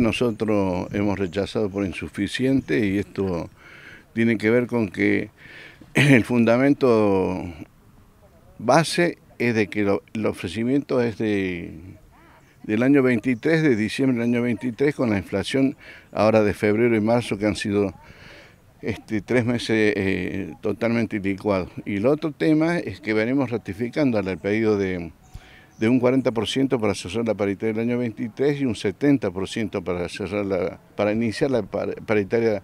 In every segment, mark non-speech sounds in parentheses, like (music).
Nosotros hemos rechazado por insuficiente y esto tiene que ver con que (clears throat) el fundamento base es de que el ofrecimiento es de, del año 23, de diciembre del año 23, con la inflación ahora de febrero y marzo que han sido este, tres meses eh, totalmente licuados. Y el otro tema es que venimos ratificando el pedido de de un 40% para cerrar la paritaria del año 23 y un 70% para, cerrar la, para iniciar la paritaria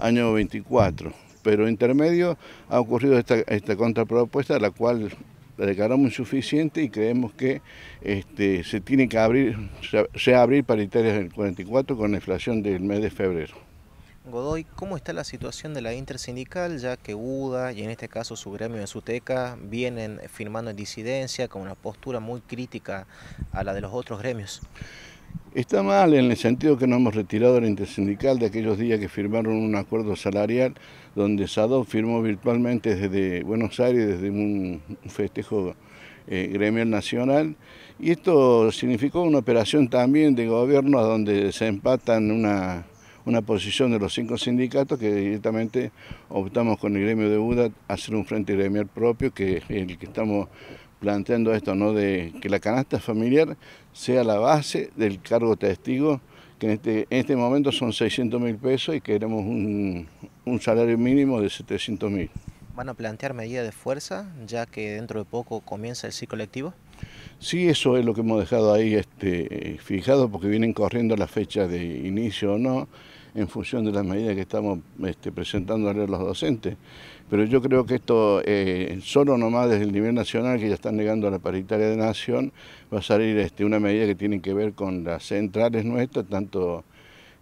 año 24. Pero intermedio ha ocurrido esta, contrapropuesta, la cual la declaramos insuficiente y creemos que este, se tiene que abrir, reabrir paritarias del 44 con la inflación del mes de febrero. Godoy, ¿cómo está la situación de la intersindical, ya que UDA y en este caso su gremio en Suteca vienen firmando en disidencia con una postura muy crítica a la de los otros gremios? Está mal en el sentido que no hemos retirado la intersindical de aquellos días que firmaron un acuerdo salarial donde Sado firmó virtualmente desde Buenos Aires, desde un festejo eh, gremial nacional. Y esto significó una operación también de gobierno donde se empatan una una posición de los cinco sindicatos que directamente optamos con el gremio de UDA hacer un frente gremial propio, que es el que estamos planteando esto, ¿no? de que la canasta familiar sea la base del cargo testigo, que en este, este momento son 600 mil pesos y queremos un, un salario mínimo de 700 mil. ¿Van a plantear medidas de fuerza ya que dentro de poco comienza el ciclo lectivo? Sí, eso es lo que hemos dejado ahí este, fijado, porque vienen corriendo las fechas de inicio o no, en función de las medidas que estamos este, presentando a los docentes. Pero yo creo que esto, eh, solo nomás desde el nivel nacional, que ya están negando a la paritaria de nación, va a salir este, una medida que tiene que ver con las centrales nuestras, tanto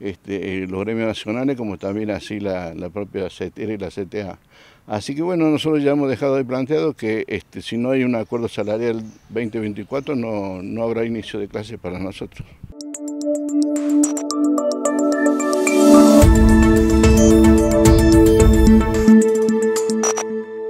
este, eh, los gremios nacionales, como también así la, propia CTR y la CTA. Así que bueno, nosotros ya hemos dejado ahí planteado que este, si no hay un acuerdo salarial 2024 no, no habrá inicio de clases para nosotros.